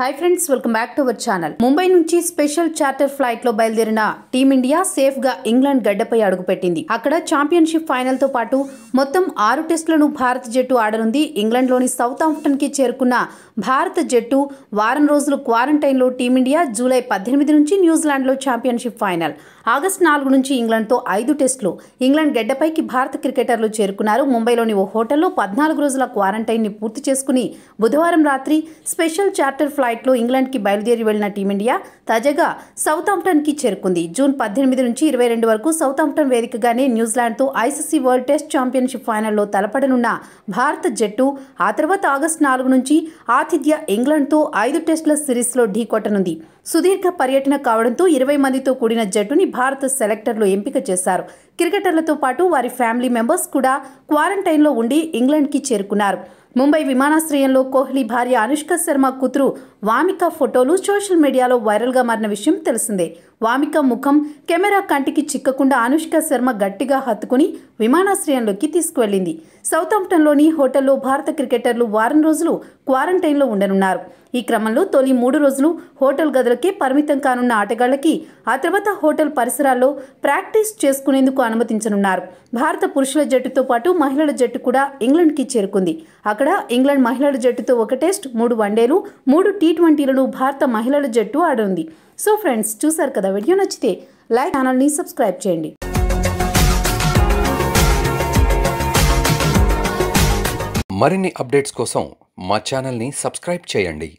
high friends welcome back to our channel Mumbai నుంచి special charter flight లో బయలుదేరిన team India safe గా ఇంగ్లాండ్ గడ్డపై అడుగుపెట్టింది అక్కడ ఛాంపియన్షిప్ ఫైనల్ తో పాటు మొత్తం ఆరు టెస్టులను భారత జట్టు ఆడనుంది ఇంగ్లాండ్ లోని సౌత్ ఆంప్టన్ కి చేరుకున్న భారత జట్టు వారం రోజులు క్వారంటైన్ లో టీమిండియా జూలై పద్దెనిమిది నుంచి న్యూజిలాండ్ లో ఛాంపియన్షిప్ ఫైనల్ ఆగస్టు నాలుగు నుంచి ఇంగ్లాండ్ తో ఐదు టెస్టులు ఇంగ్లాండ్ గడ్డపైకి భారత క్రికెటర్లు చేరుకున్నారు ముంబైలోని ఓ హోటల్లో పద్నాలుగు రోజుల క్వారంటైన్ ని పూర్తి చేసుకుని బుధవారం రాత్రి స్పెషల్ చార్టర్ ఫ్లైట్ ఫ్లైట్లో ఇంగ్లాండ్కి బయలుదేరి వెళ్లిన టీమిండియా తాజాగా సౌతాంప్టన్కి చేరుకుంది జూన్ పద్దెనిమిది నుంచి ఇరవై రెండు వరకు సౌతాంప్టన్ వేదికగానే న్యూజిలాండ్తో ఐసీసీ వరల్డ్ టెస్ట్ ఛాంపియన్షిప్ ఫైనల్లో తలపడనున్న భారత జట్టు ఆ తర్వాత ఆగస్టు నాలుగు నుంచి ఆతిథ్య ఇంగ్లాండ్తో ఐదు టెస్టుల సిరీస్లో ఢీ కొట్టనుంది సుదీర్ఘ పర్యటన కావడంతో ఇరవై మందితో కూడిన జట్టుని భారత సెలెక్టర్లు ఎంపిక చేశారు క్రికెటర్లతో పాటు వారి ఫ్యామిలీ మెంబర్స్ కూడా క్వారంటైన్లో ఉండి ఇంగ్లాండ్కి చేరుకున్నారు ముంబై విమానాశ్రయంలో కోహ్లీ భార్య అనుష్క శర్మ కూతురు వామిక ఫోటోలు సోషల్ మీడియాలో వైరల్గా మారిన విషయం తెలిసిందే వామిక ముఖం కెమెరా కంటికి చిక్కకుండా అనుష్క శర్మ గట్టిగా హత్తుకుని విమానాశ్రయంలోకి తీసుకువెళ్లింది సౌతాంప్టన్లోని హోటల్లో భారత క్రికెటర్లు వారం రోజులు క్వారంటైన్లో ఉండనున్నారు ఈ క్రమంలో తొలి మూడు రోజులు హోటల్ గదులకే పరిమితం కానున్న ఆటగాళ్లకి ఆ తర్వాత హోటల్ పరిసరాల్లో ప్రాక్టీస్ చేసుకునేందుకు అనుమతించనున్నారు భారత పురుషుల జట్టుతో పాటు మహిళల జట్టు కూడా ఇంగ్లండ్కి చేరుకుంది అక్కడ ఇంగ్లాండ్ మహిళల జట్టుతో ఒక టెస్ట్ మూడు వన్డేలు మూడు టీ ట్వంటీలను భారత మహిళల జట్టు ఆడనుంది సో ఫ్రెండ్స్ చూసారు కదా వీడియో నచ్చితే లైక్ ఛానల్ని సబ్స్క్రైబ్ చేయండి మరిన్ని అప్డేట్స్ కోసం మా ఛానల్ని సబ్స్క్రైబ్ చేయండి